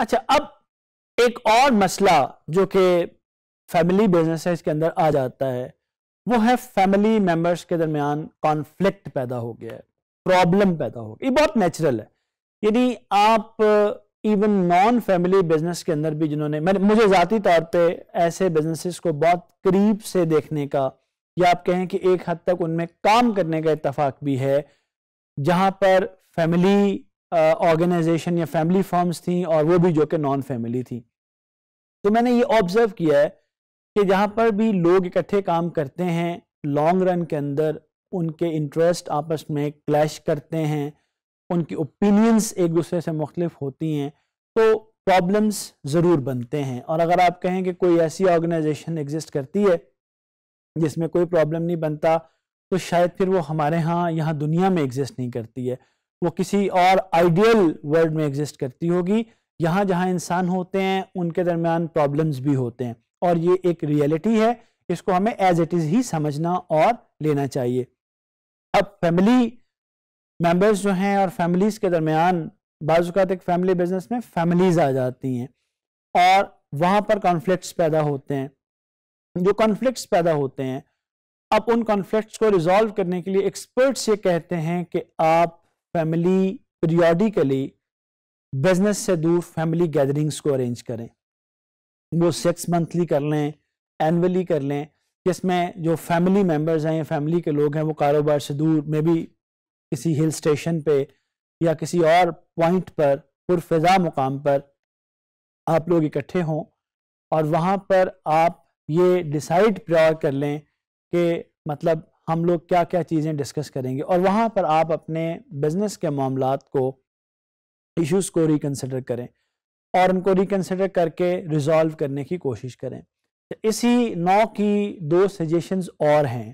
अच्छा अब एक और मसला जो कि फैमिली बिजनेस के अंदर आ जाता है वो है फैमिली मेंबर्स के दरमियान कॉन्फ्लिक्ट पैदा हो गया है प्रॉब्लम पैदा हो गई ये बहुत नेचुरल है यदि आप इवन नॉन फैमिली बिजनेस के अंदर भी जिन्होंने मैंने मुझे ज़ाती तौर पे ऐसे बिजनेसेस को बहुत करीब से देखने का या आप कहें कि एक हद तक उनमें काम करने का इतफाक भी है जहाँ पर फैमिली ऑर्गेनाइजेशन या फैमिली फॉर्म्स थी और वो भी जो कि नॉन फैमिली थी तो मैंने ये ऑब्जर्व किया है कि जहाँ पर भी लोग इकट्ठे काम करते हैं लॉन्ग रन के अंदर उनके इंटरेस्ट आपस में क्लैश करते हैं उनकी ओपिनियंस एक दूसरे से मुख्तफ होती हैं तो प्रॉब्लम्स ज़रूर बनते हैं और अगर आप कहें कि कोई ऐसी ऑर्गेनाइजेशन एग्जिस्ट करती है जिसमें कोई प्रॉब्लम नहीं बनता तो शायद फिर वो हमारे यहाँ यहाँ दुनिया में एग्जिस्ट नहीं करती है वो किसी और आइडियल वर्ल्ड में एग्जिस्ट करती होगी यहाँ जहाँ इंसान होते हैं उनके दरमियान प्रॉब्लम्स भी होते हैं और ये एक रियलिटी है इसको हमें एज इट इज़ ही समझना और लेना चाहिए अब फैमिली मेंबर्स जो हैं और फैमिलीज़ के दरमियान बाज़ात एक फैमिली बिजनेस में फैमिलीज़ आ जाती हैं और वहाँ पर कॉन्फ्लिक्ट्स पैदा होते हैं जो कॉन्फ्लिक्ट्स पैदा होते हैं अब उन कॉन्फ्लिक्ट्स को रिजॉल्व करने के लिए एक्सपर्ट्स ये कहते हैं कि आप फैमिली पीरियोडिकली बिजनेस से दूर फैमिली गैदरिंग्स को अरेंज करें वो सिक्स मंथली कर लें एनअली कर लें जिसमें जो फैमिली मेम्बर्स हैं फैमिली के लोग हैं वो कारोबार से दूर में भी किसी हिल स्टेशन पे या किसी और पॉइंट पर पुरफ़ा मुकाम पर आप लोग इकट्ठे हों और वहाँ पर आप ये डिसाइड प्योर कर लें कि मतलब हम लोग क्या क्या चीज़ें डिस्कस करेंगे और वहाँ पर आप अपने बिजनेस के मामला को इश्यूज़ को रिकन्सिडर करें और उनको रिकन्सिडर करके रिजॉल्व करने की कोशिश करें तो इसी नौ की दो सजेशंस और हैं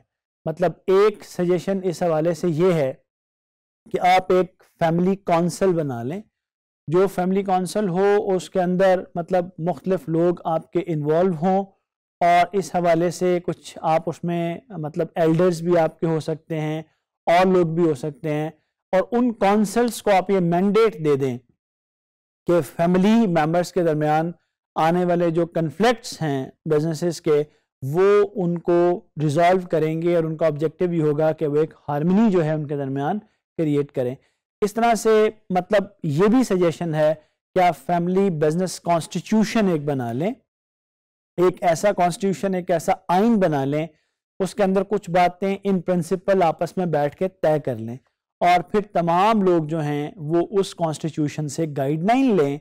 मतलब एक सजेशन इस हवाले से ये है कि आप एक फैमिली कौंसल बना लें जो फैमिली कौंसल हो उसके अंदर मतलब मुख्तलिफ लोग आपके इन्वॉल्व हों और इस हवाले से कुछ आप उसमें मतलब एल्डर्स भी आपके हो सकते हैं और लोग भी हो सकते हैं और उन कौंसल्स को आप ये मैंडेट दे दें कि फैमिली मेम्बर्स के दरमियान आने वाले जो कन्फ्लिक्ट्स हैं बिजनेसेस के वो उनको रिजॉल्व करेंगे और उनका ऑब्जेक्टिव ये होगा कि वो एक हारमोनी जो है उनके दरमियान क्रिएट करें इस तरह से मतलब ये भी सजेशन है कि आप फैमिली बिजनेस कॉन्स्टिट्यूशन एक बना लें एक ऐसा कॉन्स्टिट्यूशन एक ऐसा आइन बना लें उसके अंदर कुछ बातें इन प्रिंसिपल आपस में बैठ के तय कर लें और फिर तमाम लोग जो हैं वो उस कॉन्स्टिट्यूशन से गाइडलाइन लें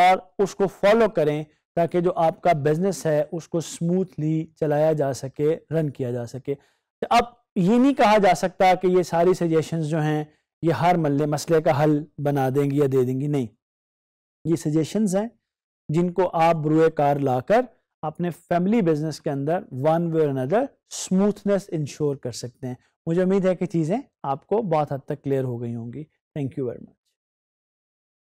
और उसको फॉलो करें ताकि जो आपका बिजनेस है उसको स्मूथली चलाया जा सके रन किया जा सके तो अब ये नहीं कहा जा सकता कि ये सारी सजेशंस जो हैं ये हर मल्ले मसले का हल बना देंगी या दे देंगी नहीं ये सजेशंस हैं जिनको आप बुरे कार लाकर अपने फैमिली बिजनेस के अंदर वन वे और अनदर स्मूथनेस इंश्योर कर सकते हैं मुझे उम्मीद है कि चीज़ें आपको बहुत हद तक क्लियर हो गई होंगी थैंक यू वेरी मच